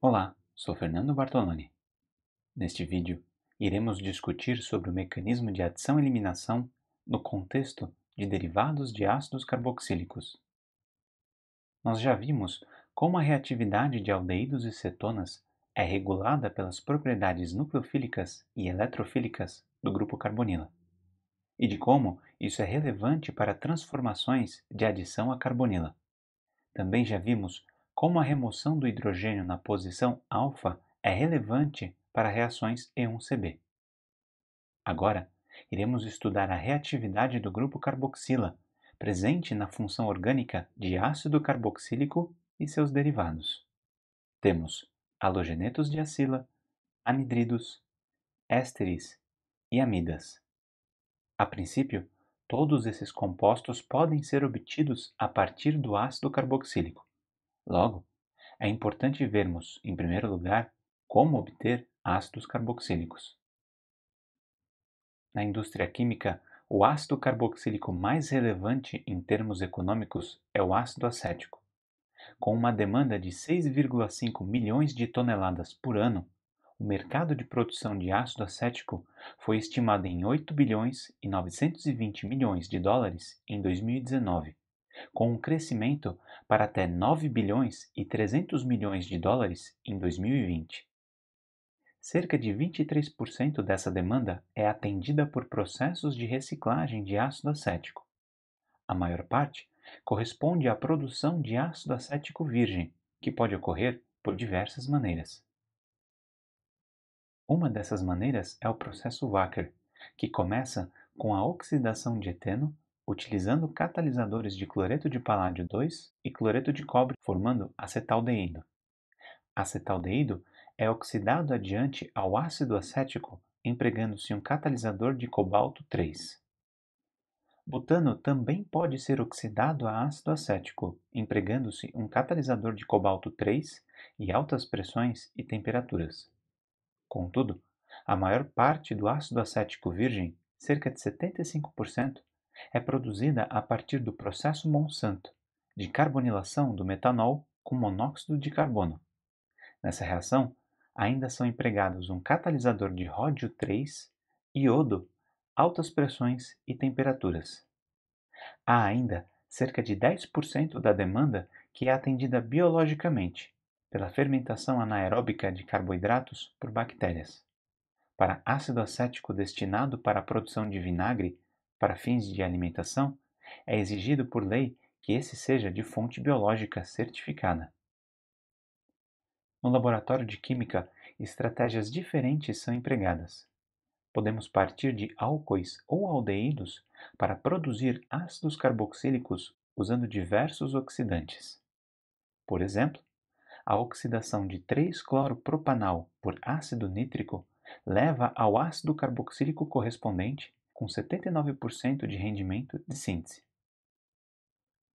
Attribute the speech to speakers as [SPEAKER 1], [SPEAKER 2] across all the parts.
[SPEAKER 1] Olá, sou Fernando Bartoloni. Neste vídeo, iremos discutir sobre o mecanismo de adição-eliminação no contexto de derivados de ácidos carboxílicos. Nós já vimos como a reatividade de aldeídos e cetonas é regulada pelas propriedades nucleofílicas e eletrofílicas do grupo carbonila e de como isso é relevante para transformações de adição à carbonila. Também já vimos como a remoção do hidrogênio na posição alfa é relevante para reações E1CB. Agora, iremos estudar a reatividade do grupo carboxila, presente na função orgânica de ácido carboxílico e seus derivados. Temos halogenetos de acila, anidridos, ésteres e amidas. A princípio, todos esses compostos podem ser obtidos a partir do ácido carboxílico. Logo, é importante vermos, em primeiro lugar, como obter ácidos carboxílicos. Na indústria química, o ácido carboxílico mais relevante em termos econômicos é o ácido acético. Com uma demanda de 6,5 milhões de toneladas por ano, o mercado de produção de ácido acético foi estimado em 8 bilhões e 920 milhões de dólares em 2019, com um crescimento para até 9 bilhões e 300 milhões de dólares em 2020. Cerca de 23% dessa demanda é atendida por processos de reciclagem de ácido acético. A maior parte corresponde à produção de ácido acético virgem, que pode ocorrer por diversas maneiras. Uma dessas maneiras é o processo Wacker, que começa com a oxidação de eteno utilizando catalisadores de cloreto de paládio 2 e cloreto de cobre, formando acetaldeído. Acetaldeído é oxidado adiante ao ácido acético empregando-se um catalisador de cobalto 3. Butano também pode ser oxidado a ácido acético, empregando-se um catalisador de cobalto 3 e altas pressões e temperaturas. Contudo, a maior parte do ácido acético virgem, cerca de 75%, é produzida a partir do processo Monsanto de carbonilação do metanol com monóxido de carbono. Nessa reação, ainda são empregados um catalisador de ródio 3, iodo, altas pressões e temperaturas. Há ainda cerca de 10% da demanda que é atendida biologicamente, pela fermentação anaeróbica de carboidratos por bactérias, para ácido acético destinado para a produção de vinagre para fins de alimentação, é exigido por lei que esse seja de fonte biológica certificada. No laboratório de química, estratégias diferentes são empregadas. Podemos partir de álcoois ou aldeídos para produzir ácidos carboxílicos usando diversos oxidantes. Por exemplo, a oxidação de 3-cloropropanal por ácido nítrico leva ao ácido carboxílico correspondente com 79% de rendimento de síntese.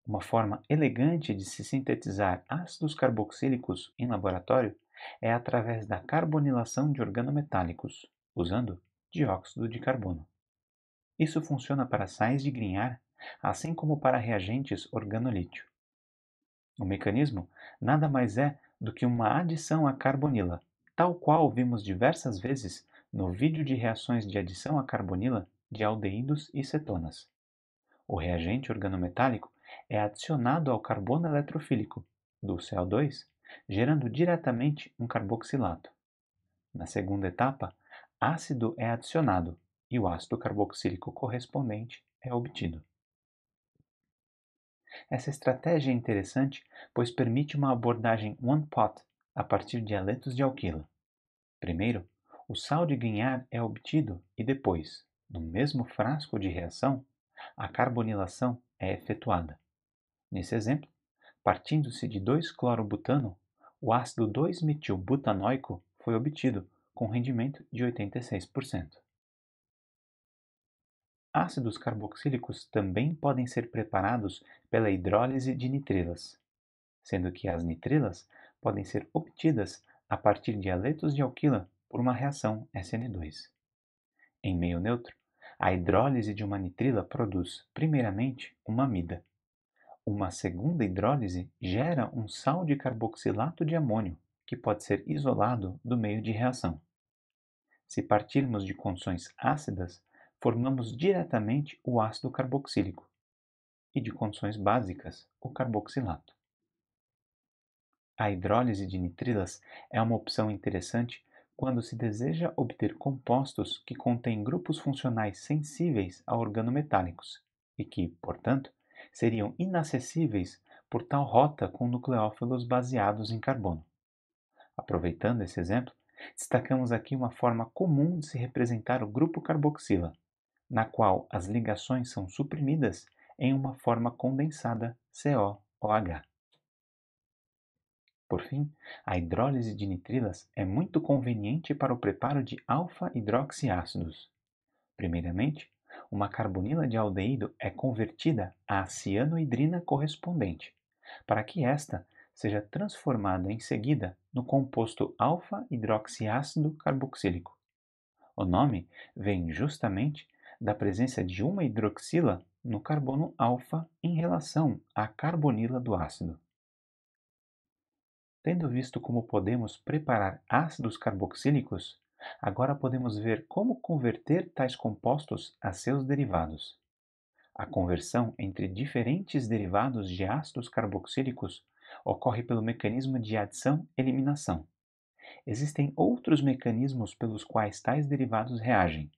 [SPEAKER 1] Uma forma elegante de se sintetizar ácidos carboxílicos em laboratório é através da carbonilação de organometálicos, usando dióxido de carbono. Isso funciona para sais de grinhar, assim como para reagentes organolítio. O mecanismo nada mais é do que uma adição à carbonila, tal qual vimos diversas vezes no vídeo de reações de adição à carbonila de aldeídos e cetonas. O reagente organometálico é adicionado ao carbono eletrofílico, do CO2, gerando diretamente um carboxilato. Na segunda etapa, ácido é adicionado e o ácido carboxílico correspondente é obtido. Essa estratégia é interessante, pois permite uma abordagem one-pot a partir de aletos de alquila. Primeiro, o sal de guinhar é obtido e depois, no mesmo frasco de reação, a carbonilação é efetuada. Nesse exemplo, partindo-se de 2-clorobutano, o ácido 2-metilbutanoico foi obtido, com rendimento de 86%. Ácidos carboxílicos também podem ser preparados pela hidrólise de nitrilas, sendo que as nitrilas podem ser obtidas a partir de aletos de alquila por uma reação SN2. Em meio neutro, a hidrólise de uma nitrila produz, primeiramente, uma amida. Uma segunda hidrólise gera um sal de carboxilato de amônio, que pode ser isolado do meio de reação. Se partirmos de condições ácidas, formamos diretamente o ácido carboxílico e, de condições básicas, o carboxilato. A hidrólise de nitrilas é uma opção interessante quando se deseja obter compostos que contêm grupos funcionais sensíveis a organometálicos e que, portanto, seriam inacessíveis por tal rota com nucleófilos baseados em carbono. Aproveitando esse exemplo, destacamos aqui uma forma comum de se representar o grupo carboxila, na qual as ligações são suprimidas em uma forma condensada COOH. Por fim, a hidrólise de nitrilas é muito conveniente para o preparo de alfa-hidroxiácidos. Primeiramente, uma carbonila de aldeído é convertida à cianoidrina correspondente, para que esta seja transformada em seguida no composto alfa-hidroxiácido carboxílico. O nome vem justamente da presença de uma hidroxila no carbono alfa em relação à carbonila do ácido. Tendo visto como podemos preparar ácidos carboxílicos, agora podemos ver como converter tais compostos a seus derivados. A conversão entre diferentes derivados de ácidos carboxílicos ocorre pelo mecanismo de adição-eliminação. Existem outros mecanismos pelos quais tais derivados reagem,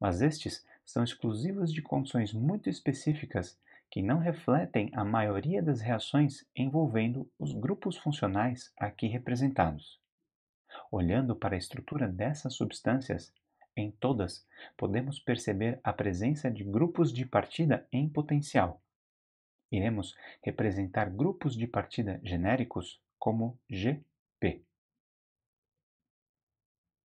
[SPEAKER 1] mas estes são exclusivas de condições muito específicas que não refletem a maioria das reações envolvendo os grupos funcionais aqui representados. Olhando para a estrutura dessas substâncias, em todas podemos perceber a presença de grupos de partida em potencial. Iremos representar grupos de partida genéricos como GP.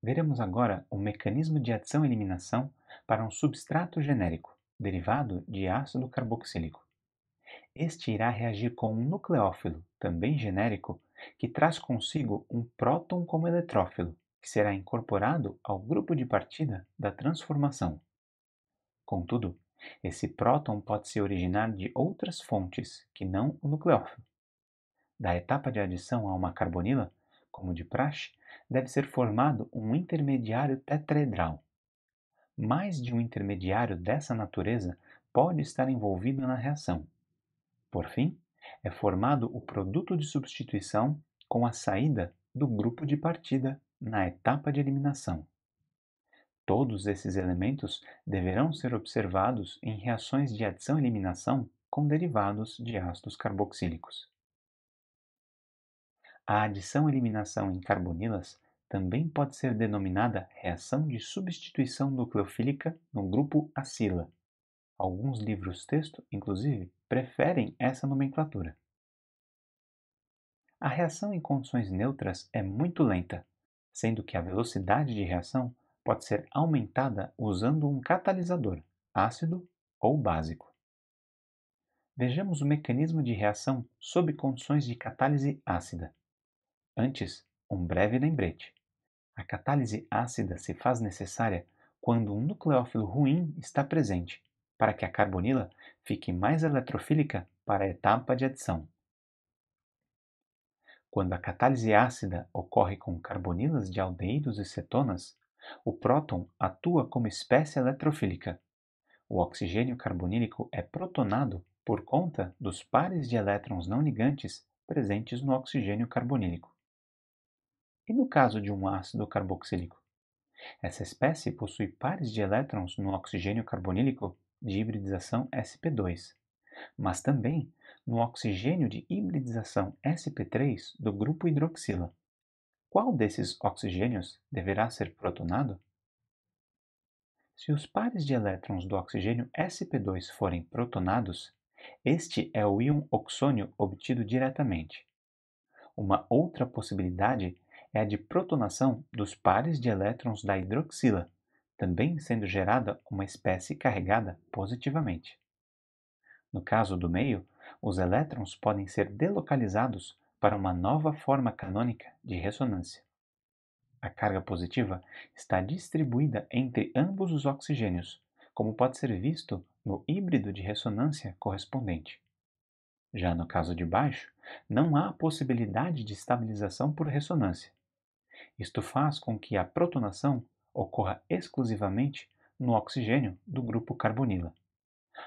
[SPEAKER 1] Veremos agora o mecanismo de adição-eliminação para um substrato genérico, derivado de ácido carboxílico. Este irá reagir com um nucleófilo, também genérico, que traz consigo um próton como eletrófilo, que será incorporado ao grupo de partida da transformação. Contudo, esse próton pode se originar de outras fontes que não o nucleófilo. Da etapa de adição a uma carbonila, como de praxe, deve ser formado um intermediário tetraedral, mais de um intermediário dessa natureza pode estar envolvido na reação. Por fim, é formado o produto de substituição com a saída do grupo de partida na etapa de eliminação. Todos esses elementos deverão ser observados em reações de adição-eliminação com derivados de ácidos carboxílicos. A adição-eliminação em carbonilas também pode ser denominada reação de substituição nucleofílica no grupo acila. Alguns livros-texto, inclusive, preferem essa nomenclatura. A reação em condições neutras é muito lenta, sendo que a velocidade de reação pode ser aumentada usando um catalisador, ácido ou básico. Vejamos o mecanismo de reação sob condições de catálise ácida. Antes, um breve lembrete: a catálise ácida se faz necessária quando um nucleófilo ruim está presente, para que a carbonila fique mais eletrofílica para a etapa de adição. Quando a catálise ácida ocorre com carbonilas de aldeídos e cetonas, o próton atua como espécie eletrofílica. O oxigênio carbonílico é protonado por conta dos pares de elétrons não ligantes presentes no oxigênio carbonílico. E no caso de um ácido carboxílico? Essa espécie possui pares de elétrons no oxigênio carbonílico de hibridização sp2, mas também no oxigênio de hibridização sp3 do grupo hidroxila. Qual desses oxigênios deverá ser protonado? Se os pares de elétrons do oxigênio sp2 forem protonados, este é o íon oxônio obtido diretamente. Uma outra possibilidade é a de protonação dos pares de elétrons da hidroxila, também sendo gerada uma espécie carregada positivamente. No caso do meio, os elétrons podem ser delocalizados para uma nova forma canônica de ressonância. A carga positiva está distribuída entre ambos os oxigênios, como pode ser visto no híbrido de ressonância correspondente. Já no caso de baixo, não há possibilidade de estabilização por ressonância, isto faz com que a protonação ocorra exclusivamente no oxigênio do grupo carbonila.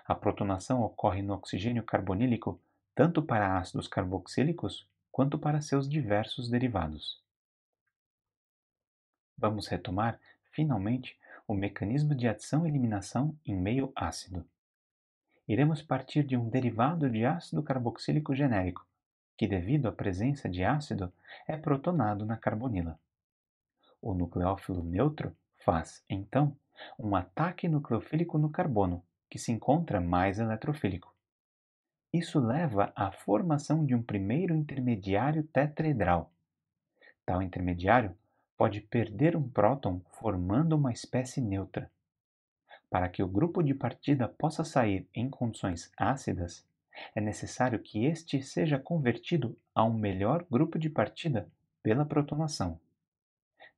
[SPEAKER 1] A protonação ocorre no oxigênio carbonílico tanto para ácidos carboxílicos quanto para seus diversos derivados. Vamos retomar, finalmente, o mecanismo de adição-eliminação em meio ácido. Iremos partir de um derivado de ácido carboxílico genérico, que, devido à presença de ácido, é protonado na carbonila. O nucleófilo neutro faz, então, um ataque nucleofílico no carbono, que se encontra mais eletrofílico. Isso leva à formação de um primeiro intermediário tetraedral. Tal intermediário pode perder um próton formando uma espécie neutra. Para que o grupo de partida possa sair em condições ácidas, é necessário que este seja convertido a um melhor grupo de partida pela protonação.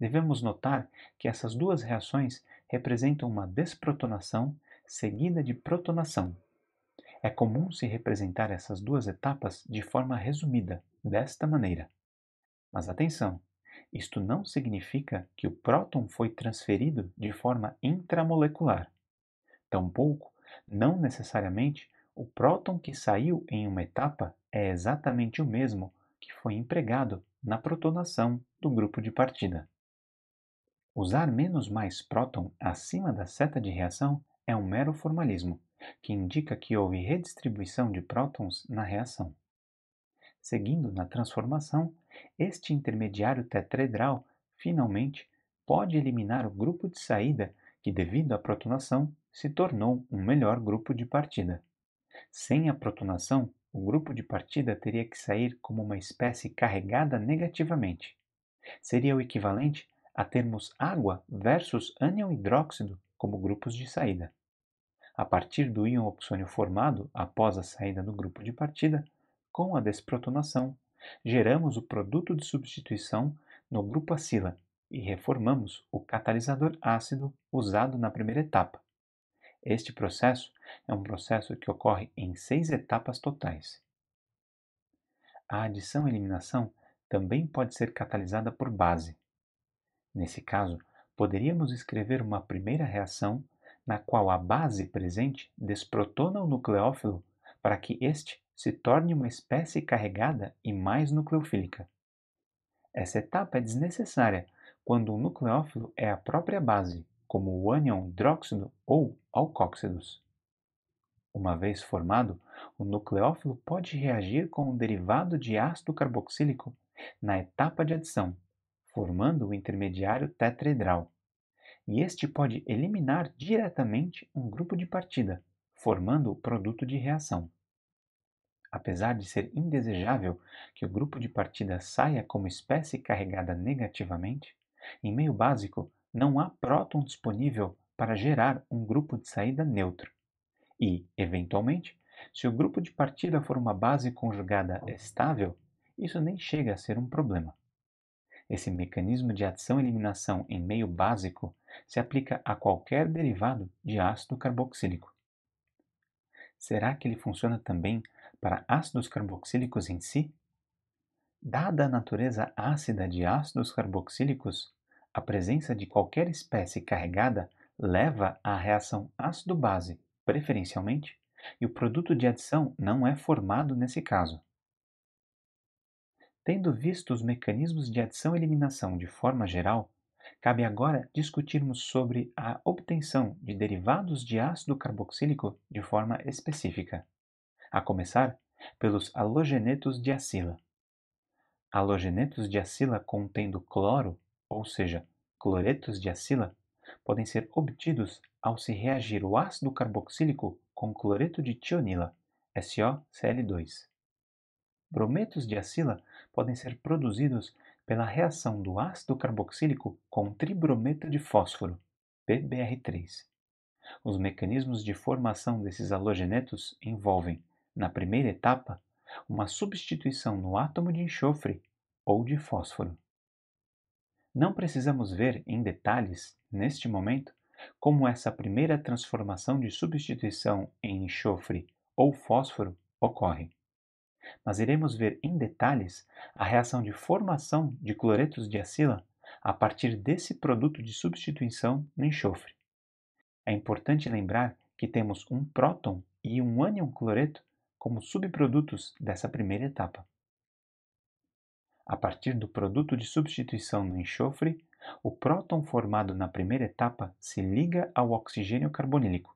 [SPEAKER 1] Devemos notar que essas duas reações representam uma desprotonação seguida de protonação. É comum se representar essas duas etapas de forma resumida, desta maneira. Mas atenção! Isto não significa que o próton foi transferido de forma intramolecular. Tampouco, não necessariamente, o próton que saiu em uma etapa é exatamente o mesmo que foi empregado na protonação do grupo de partida. Usar menos mais próton acima da seta de reação é um mero formalismo, que indica que houve redistribuição de prótons na reação. Seguindo na transformação, este intermediário tetredral finalmente pode eliminar o grupo de saída que, devido à protonação, se tornou um melhor grupo de partida. Sem a protonação, o grupo de partida teria que sair como uma espécie carregada negativamente. Seria o equivalente a termos água versus ânion hidróxido como grupos de saída. A partir do íon oxônio formado após a saída do grupo de partida, com a desprotonação, geramos o produto de substituição no grupo acila e reformamos o catalisador ácido usado na primeira etapa. Este processo é um processo que ocorre em seis etapas totais. A adição-eliminação também pode ser catalisada por base. Nesse caso, poderíamos escrever uma primeira reação na qual a base presente desprotona o nucleófilo para que este se torne uma espécie carregada e mais nucleofílica. Essa etapa é desnecessária quando o nucleófilo é a própria base, como o ânion hidróxido ou alcóxidos. Uma vez formado, o nucleófilo pode reagir com um derivado de ácido carboxílico na etapa de adição, formando o intermediário tetredral. E este pode eliminar diretamente um grupo de partida, formando o produto de reação. Apesar de ser indesejável que o grupo de partida saia como espécie carregada negativamente, em meio básico não há próton disponível para gerar um grupo de saída neutro. E, eventualmente, se o grupo de partida for uma base conjugada estável, isso nem chega a ser um problema. Esse mecanismo de adição-eliminação em meio básico se aplica a qualquer derivado de ácido carboxílico. Será que ele funciona também para ácidos carboxílicos em si? Dada a natureza ácida de ácidos carboxílicos, a presença de qualquer espécie carregada leva à reação ácido-base, preferencialmente, e o produto de adição não é formado nesse caso. Tendo visto os mecanismos de adição e eliminação de forma geral, cabe agora discutirmos sobre a obtenção de derivados de ácido carboxílico de forma específica, a começar pelos halogenetos de acila. Halogenetos de acila contendo cloro, ou seja, cloretos de acila, podem ser obtidos ao se reagir o ácido carboxílico com cloreto de tionila, SOCl2. Brometos de acila podem ser produzidos pela reação do ácido carboxílico com tribrometo de fósforo, PBr3. Os mecanismos de formação desses halogenetos envolvem, na primeira etapa, uma substituição no átomo de enxofre ou de fósforo. Não precisamos ver em detalhes, neste momento, como essa primeira transformação de substituição em enxofre ou fósforo ocorre mas iremos ver em detalhes a reação de formação de cloretos de acila a partir desse produto de substituição no enxofre. É importante lembrar que temos um próton e um ânion cloreto como subprodutos dessa primeira etapa. A partir do produto de substituição no enxofre, o próton formado na primeira etapa se liga ao oxigênio carbonílico.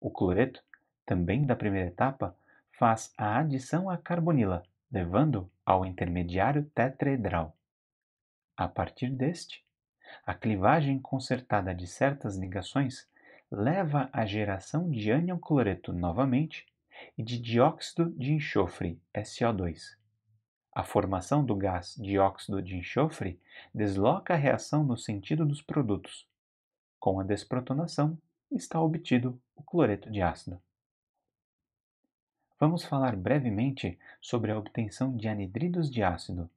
[SPEAKER 1] O cloreto, também da primeira etapa, faz a adição à carbonila, levando ao intermediário tetraedral. A partir deste, a clivagem consertada de certas ligações leva à geração de ânion cloreto novamente e de dióxido de enxofre, SO2. A formação do gás dióxido de enxofre desloca a reação no sentido dos produtos. Com a desprotonação, está obtido o cloreto de ácido vamos falar brevemente sobre a obtenção de anidridos de ácido.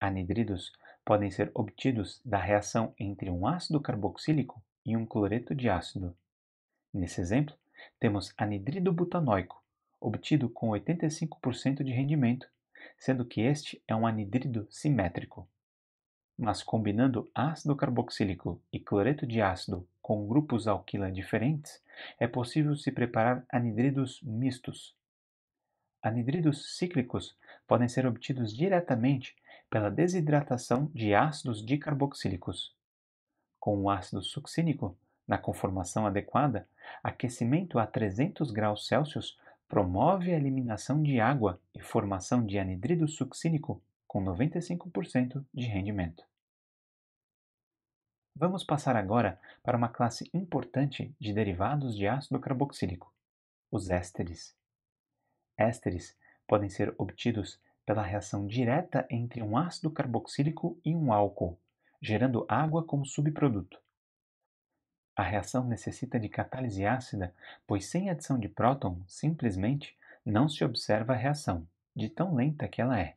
[SPEAKER 1] Anidridos podem ser obtidos da reação entre um ácido carboxílico e um cloreto de ácido. Nesse exemplo, temos anidrido butanoico, obtido com 85% de rendimento, sendo que este é um anidrido simétrico. Mas combinando ácido carboxílico e cloreto de ácido com grupos alquila diferentes, é possível se preparar anidridos mistos, Anidridos cíclicos podem ser obtidos diretamente pela desidratação de ácidos dicarboxílicos. Com o ácido succínico, na conformação adequada, aquecimento a 300 graus Celsius promove a eliminação de água e formação de anidrido succínico com 95% de rendimento. Vamos passar agora para uma classe importante de derivados de ácido carboxílico, os ésteres. Ésteres podem ser obtidos pela reação direta entre um ácido carboxílico e um álcool, gerando água como subproduto. A reação necessita de catálise ácida, pois sem adição de próton, simplesmente não se observa a reação, de tão lenta que ela é.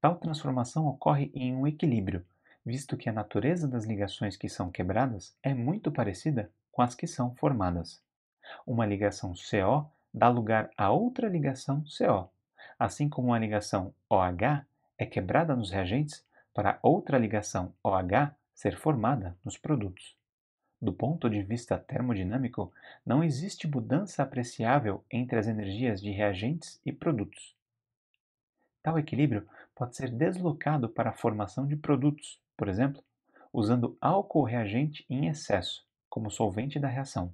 [SPEAKER 1] Tal transformação ocorre em um equilíbrio, visto que a natureza das ligações que são quebradas é muito parecida com as que são formadas. Uma ligação CO dá lugar a outra ligação CO. Assim como a ligação OH é quebrada nos reagentes para outra ligação OH ser formada nos produtos. Do ponto de vista termodinâmico, não existe mudança apreciável entre as energias de reagentes e produtos. Tal equilíbrio pode ser deslocado para a formação de produtos, por exemplo, usando álcool reagente em excesso como solvente da reação.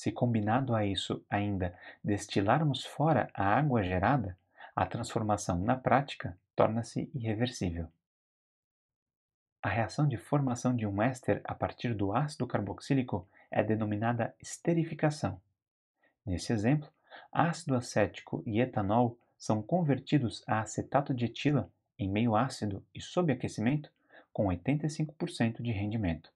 [SPEAKER 1] Se combinado a isso ainda destilarmos fora a água gerada, a transformação na prática torna-se irreversível. A reação de formação de um éster a partir do ácido carboxílico é denominada esterificação. Nesse exemplo, ácido acético e etanol são convertidos a acetato de etila em meio ácido e sob aquecimento com 85% de rendimento.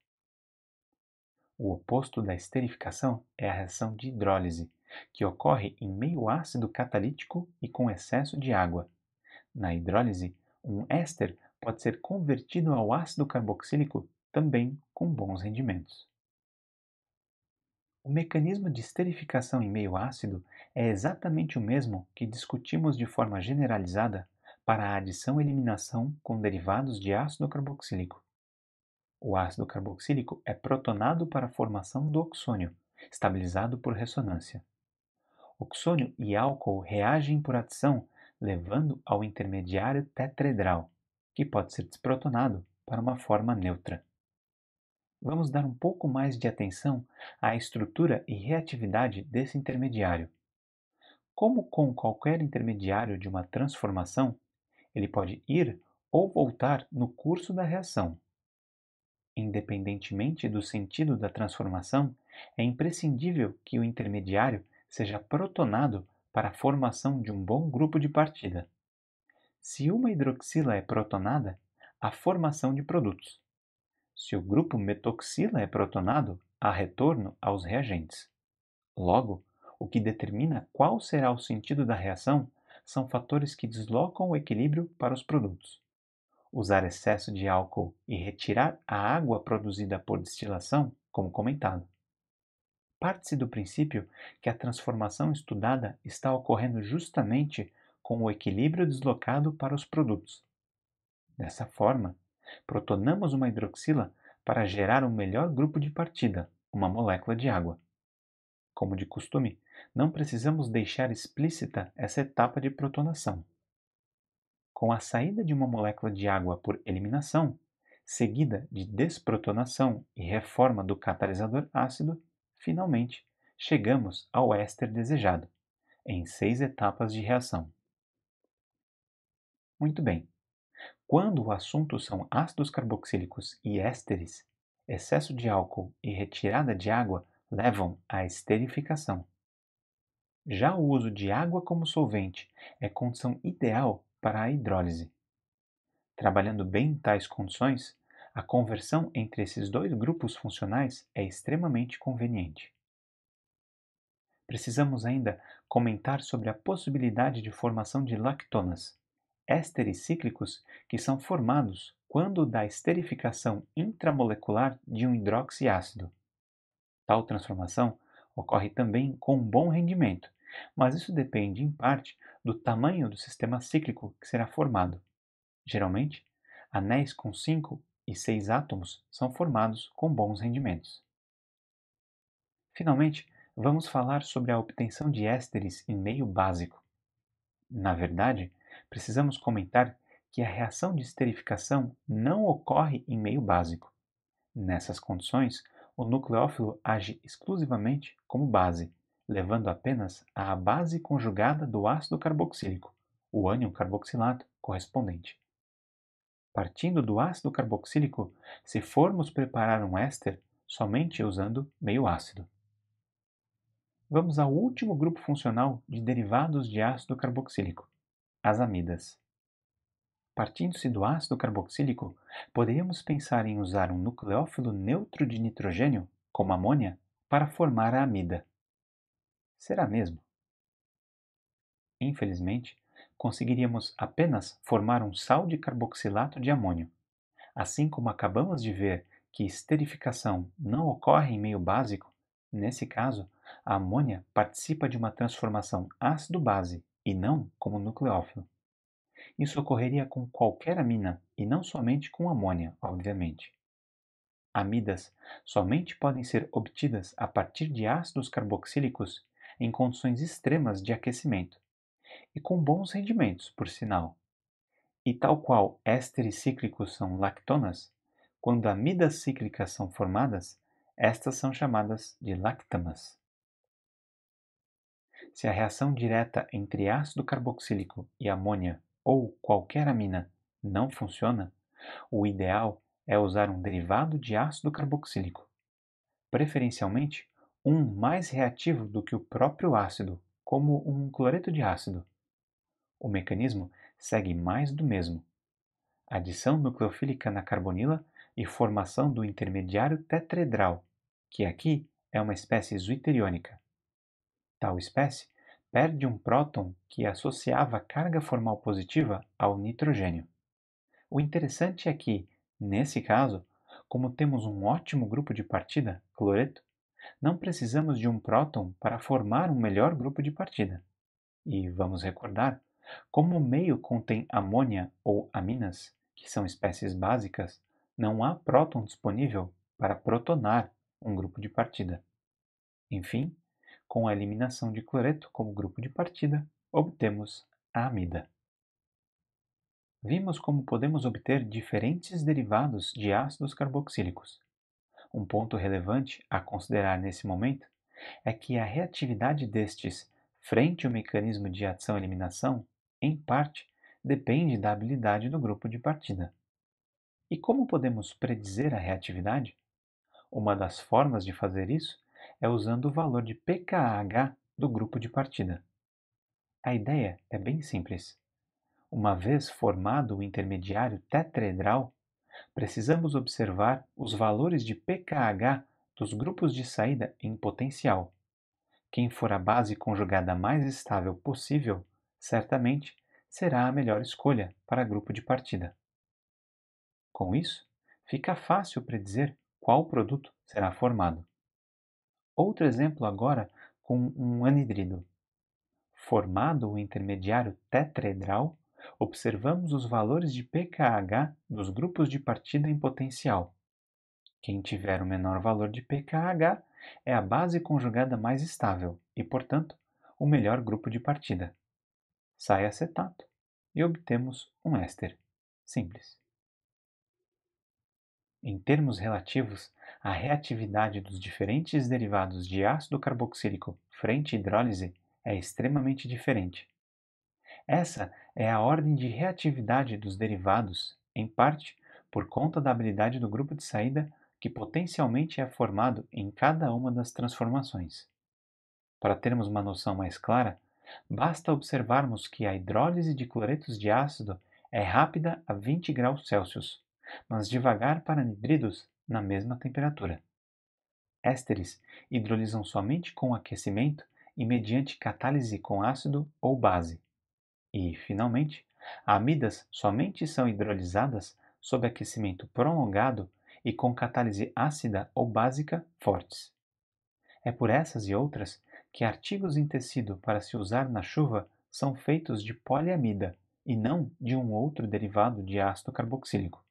[SPEAKER 1] O oposto da esterificação é a reação de hidrólise, que ocorre em meio ácido catalítico e com excesso de água. Na hidrólise, um éster pode ser convertido ao ácido carboxílico também com bons rendimentos. O mecanismo de esterificação em meio ácido é exatamente o mesmo que discutimos de forma generalizada para a adição-eliminação com derivados de ácido carboxílico. O ácido carboxílico é protonado para a formação do oxônio, estabilizado por ressonância. Oxônio e álcool reagem por adição, levando ao intermediário tetredral, que pode ser desprotonado para uma forma neutra. Vamos dar um pouco mais de atenção à estrutura e reatividade desse intermediário. Como com qualquer intermediário de uma transformação, ele pode ir ou voltar no curso da reação. Independentemente do sentido da transformação, é imprescindível que o intermediário seja protonado para a formação de um bom grupo de partida. Se uma hidroxila é protonada, há formação de produtos. Se o grupo metoxila é protonado, há retorno aos reagentes. Logo, o que determina qual será o sentido da reação são fatores que deslocam o equilíbrio para os produtos usar excesso de álcool e retirar a água produzida por destilação, como comentado. Parte-se do princípio que a transformação estudada está ocorrendo justamente com o equilíbrio deslocado para os produtos. Dessa forma, protonamos uma hidroxila para gerar o um melhor grupo de partida, uma molécula de água. Como de costume, não precisamos deixar explícita essa etapa de protonação com a saída de uma molécula de água por eliminação, seguida de desprotonação e reforma do catalisador ácido, finalmente chegamos ao éster desejado, em seis etapas de reação. Muito bem. Quando o assunto são ácidos carboxílicos e ésteres, excesso de álcool e retirada de água levam à esterificação. Já o uso de água como solvente é condição ideal para a hidrólise. Trabalhando bem em tais condições, a conversão entre esses dois grupos funcionais é extremamente conveniente. Precisamos ainda comentar sobre a possibilidade de formação de lactonas, ésteres cíclicos que são formados quando da esterificação intramolecular de um hidroxiácido. Tal transformação ocorre também com um bom rendimento, mas isso depende, em parte, do tamanho do sistema cíclico que será formado. Geralmente, anéis com 5 e 6 átomos são formados com bons rendimentos. Finalmente, vamos falar sobre a obtenção de ésteres em meio básico. Na verdade, precisamos comentar que a reação de esterificação não ocorre em meio básico. Nessas condições, o nucleófilo age exclusivamente como base levando apenas à base conjugada do ácido carboxílico, o ânion carboxilato correspondente. Partindo do ácido carboxílico, se formos preparar um éster, somente usando meio ácido. Vamos ao último grupo funcional de derivados de ácido carboxílico, as amidas. Partindo-se do ácido carboxílico, poderíamos pensar em usar um nucleófilo neutro de nitrogênio, como amônia, para formar a amida. Será mesmo? Infelizmente, conseguiríamos apenas formar um sal de carboxilato de amônio. Assim como acabamos de ver que esterificação não ocorre em meio básico, nesse caso, a amônia participa de uma transformação ácido-base e não como nucleófilo. Isso ocorreria com qualquer amina e não somente com amônia, obviamente. Amidas somente podem ser obtidas a partir de ácidos carboxílicos em condições extremas de aquecimento, e com bons rendimentos, por sinal. E tal qual ésteres cíclicos são lactonas, quando amidas cíclicas são formadas, estas são chamadas de lactamas. Se a reação direta entre ácido carboxílico e amônia ou qualquer amina não funciona, o ideal é usar um derivado de ácido carboxílico, preferencialmente um mais reativo do que o próprio ácido, como um cloreto de ácido. O mecanismo segue mais do mesmo. Adição nucleofílica na carbonila e formação do intermediário tetredral, que aqui é uma espécie zwitteriônica. Tal espécie perde um próton que associava carga formal positiva ao nitrogênio. O interessante é que, nesse caso, como temos um ótimo grupo de partida, cloreto, não precisamos de um próton para formar um melhor grupo de partida. E vamos recordar, como o meio contém amônia ou aminas, que são espécies básicas, não há próton disponível para protonar um grupo de partida. Enfim, com a eliminação de cloreto como grupo de partida, obtemos a amida. Vimos como podemos obter diferentes derivados de ácidos carboxílicos, um ponto relevante a considerar nesse momento é que a reatividade destes frente ao mecanismo de ação-eliminação, em parte, depende da habilidade do grupo de partida. E como podemos predizer a reatividade? Uma das formas de fazer isso é usando o valor de pKh do grupo de partida. A ideia é bem simples. Uma vez formado o intermediário tetraedral Precisamos observar os valores de pKh dos grupos de saída em potencial. Quem for a base conjugada mais estável possível, certamente será a melhor escolha para grupo de partida. Com isso, fica fácil predizer qual produto será formado. Outro exemplo agora com um anidrido. Formado o intermediário tetraedral, observamos os valores de pKh dos grupos de partida em potencial. Quem tiver o menor valor de pKh é a base conjugada mais estável e, portanto, o melhor grupo de partida. Sai acetato e obtemos um éster. Simples. Em termos relativos, a reatividade dos diferentes derivados de ácido carboxílico frente hidrólise é extremamente diferente. Essa é a ordem de reatividade dos derivados, em parte por conta da habilidade do grupo de saída que potencialmente é formado em cada uma das transformações. Para termos uma noção mais clara, basta observarmos que a hidrólise de cloretos de ácido é rápida a 20 graus Celsius, mas devagar para anidridos na mesma temperatura. Ésteres hidrolisam somente com aquecimento e mediante catálise com ácido ou base. E, finalmente, amidas somente são hidrolisadas sob aquecimento prolongado e com catálise ácida ou básica fortes. É por essas e outras que artigos em tecido para se usar na chuva são feitos de poliamida e não de um outro derivado de ácido carboxílico.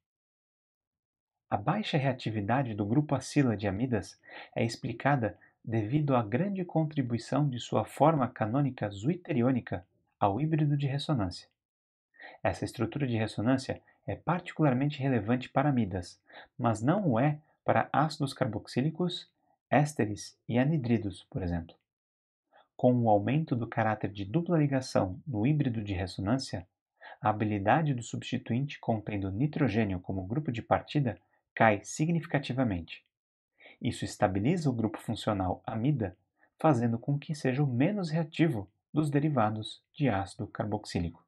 [SPEAKER 1] A baixa reatividade do grupo acila de amidas é explicada devido à grande contribuição de sua forma canônica zwitteriônica ao híbrido de ressonância. Essa estrutura de ressonância é particularmente relevante para amidas, mas não o é para ácidos carboxílicos, ésteres e anidridos, por exemplo. Com o aumento do caráter de dupla ligação no híbrido de ressonância, a habilidade do substituinte contendo nitrogênio como grupo de partida cai significativamente. Isso estabiliza o grupo funcional amida, fazendo com que seja o menos reativo dos derivados de ácido carboxílico.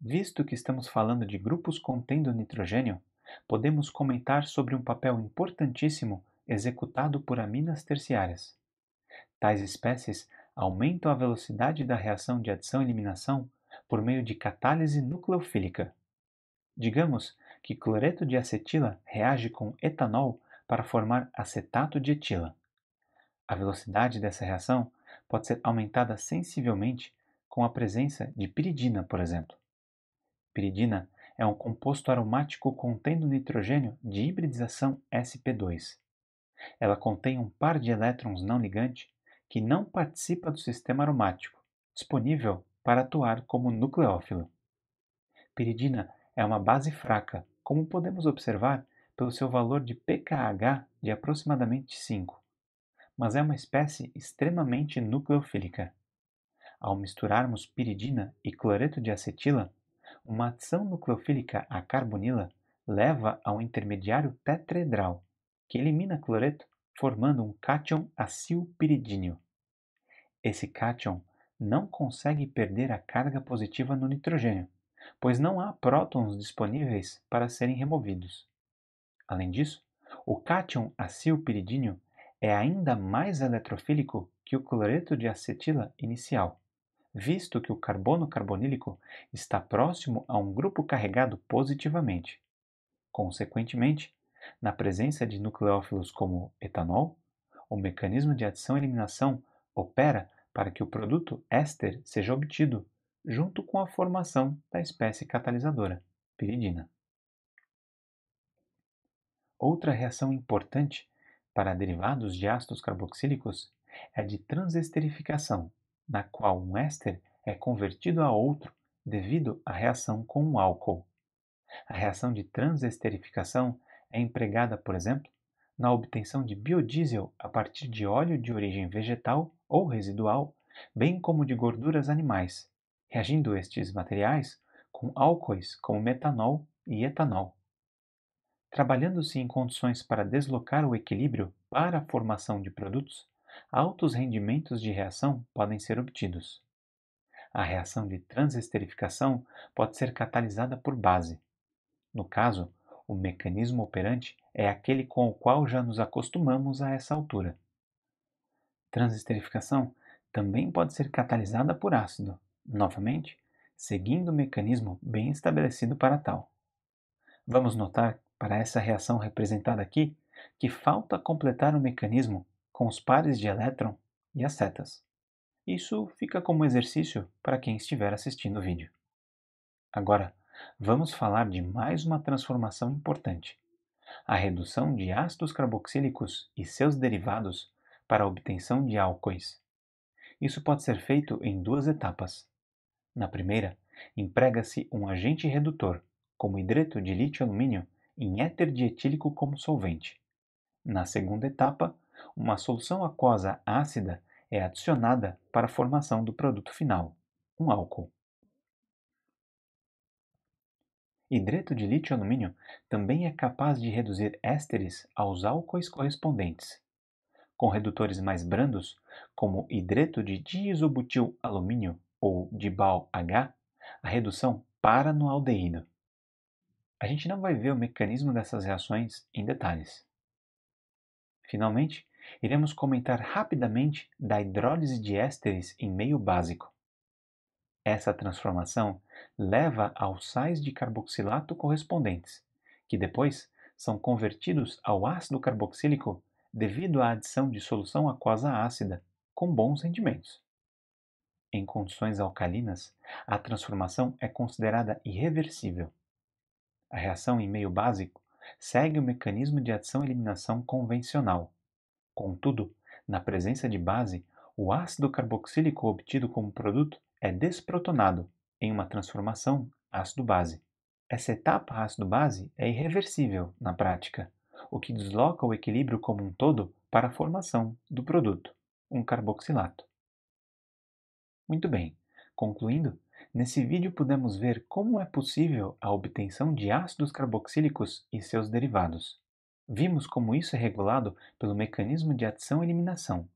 [SPEAKER 1] Visto que estamos falando de grupos contendo nitrogênio, podemos comentar sobre um papel importantíssimo executado por aminas terciárias. Tais espécies aumentam a velocidade da reação de adição-eliminação por meio de catálise nucleofílica. Digamos que cloreto de acetila reage com etanol para formar acetato de etila. A velocidade dessa reação pode ser aumentada sensivelmente com a presença de piridina, por exemplo. Piridina é um composto aromático contendo nitrogênio de hibridização sp2. Ela contém um par de elétrons não ligante que não participa do sistema aromático, disponível para atuar como nucleófilo. Piridina é uma base fraca, como podemos observar pelo seu valor de pKa de aproximadamente 5 mas é uma espécie extremamente nucleofílica. Ao misturarmos piridina e cloreto de acetila, uma adição nucleofílica à carbonila leva ao intermediário tetredral, que elimina cloreto, formando um cátion acilpiridínio. Esse cátion não consegue perder a carga positiva no nitrogênio, pois não há prótons disponíveis para serem removidos. Além disso, o cátion acilpiridínio é ainda mais eletrofílico que o cloreto de acetila inicial, visto que o carbono carbonílico está próximo a um grupo carregado positivamente. Consequentemente, na presença de nucleófilos como etanol, o mecanismo de adição-eliminação opera para que o produto éster seja obtido, junto com a formação da espécie catalisadora, piridina. Outra reação importante para derivados de ácidos carboxílicos, é de transesterificação, na qual um éster é convertido a outro devido à reação com o um álcool. A reação de transesterificação é empregada, por exemplo, na obtenção de biodiesel a partir de óleo de origem vegetal ou residual, bem como de gorduras animais, reagindo estes materiais com álcoois como metanol e etanol. Trabalhando-se em condições para deslocar o equilíbrio para a formação de produtos, altos rendimentos de reação podem ser obtidos. A reação de transesterificação pode ser catalisada por base. No caso, o mecanismo operante é aquele com o qual já nos acostumamos a essa altura. Transesterificação também pode ser catalisada por ácido, novamente, seguindo o mecanismo bem estabelecido para tal. Vamos notar para essa reação representada aqui que falta completar o mecanismo com os pares de elétron e as setas. Isso fica como exercício para quem estiver assistindo o vídeo. Agora, vamos falar de mais uma transformação importante: a redução de ácidos carboxílicos e seus derivados para a obtenção de álcoois. Isso pode ser feito em duas etapas. Na primeira, emprega-se um agente redutor, como hidreto de lítio-alumínio, em éter dietílico como solvente. Na segunda etapa, uma solução aquosa ácida é adicionada para a formação do produto final, um álcool. Hidreto de lítio alumínio também é capaz de reduzir ésteres aos álcoois correspondentes. Com redutores mais brandos, como hidreto de diisobutil alumínio ou dibal H, a redução para no aldeído a gente não vai ver o mecanismo dessas reações em detalhes. Finalmente, iremos comentar rapidamente da hidrólise de ésteres em meio básico. Essa transformação leva aos sais de carboxilato correspondentes, que depois são convertidos ao ácido carboxílico devido à adição de solução aquosa ácida, com bons rendimentos. Em condições alcalinas, a transformação é considerada irreversível a reação em meio básico, segue o mecanismo de adição-eliminação convencional. Contudo, na presença de base, o ácido carboxílico obtido como produto é desprotonado em uma transformação ácido-base. Essa etapa ácido-base é irreversível na prática, o que desloca o equilíbrio como um todo para a formação do produto, um carboxilato. Muito bem, concluindo, Nesse vídeo pudemos ver como é possível a obtenção de ácidos carboxílicos e seus derivados. Vimos como isso é regulado pelo mecanismo de adição-eliminação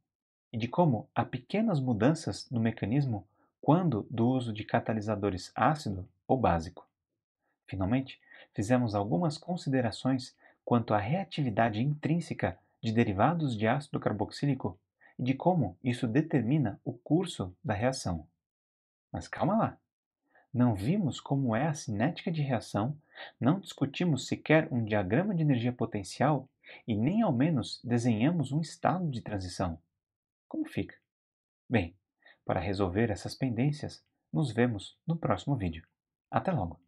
[SPEAKER 1] e de como há pequenas mudanças no mecanismo quando do uso de catalisadores ácido ou básico. Finalmente, fizemos algumas considerações quanto à reatividade intrínseca de derivados de ácido carboxílico e de como isso determina o curso da reação. Mas calma lá! Não vimos como é a cinética de reação, não discutimos sequer um diagrama de energia potencial e nem ao menos desenhamos um estado de transição. Como fica? Bem, para resolver essas pendências, nos vemos no próximo vídeo. Até logo!